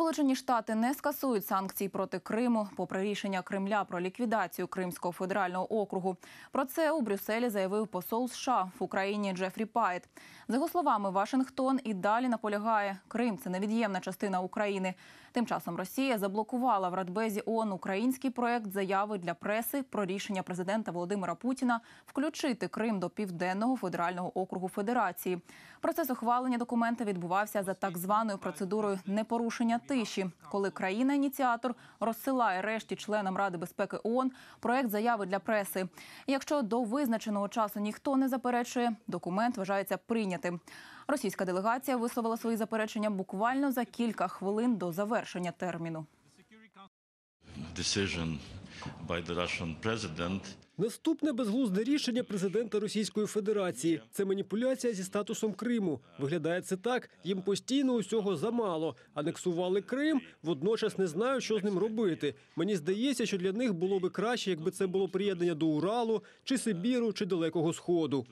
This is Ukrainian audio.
Сполучені Штати не скасують санкції проти Криму, попри рішення Кремля про ліквідацію Кримського федерального округу. Про це у Брюсселі заявив посол США в Україні Джефрі Пайт. За його словами, Вашингтон і далі наполягає, Крим це невід'ємна частина України. Тим часом Росія заблокувала в Радбезі ООН український проект заяви для преси про рішення президента Володимира Путіна включити Крим до південного федерального округу Федерації. Процес ухвалення документа відбувався за так званою процедурою непорушення тиші, коли країна-ініціатор розсилає решті членам Ради безпеки ООН проект заяви для преси. Якщо до визначеного часу ніхто не заперечує, документ вважається прийнятим. Російська делегація висловила свої заперечення буквально за кілька хвилин до завершення терміну. Decision by the Russian president Наступне безглузде рішення президента Російської Федерації це маніпуляція зі статусом Криму. Виглядає це так. Їм постійно усього замало. Анексували Крим, водночас не знаю, що з ним робити. Мені здається, що для них було би краще, якби це було приєднання до Уралу чи Сибіру, чи Далекого Сходу.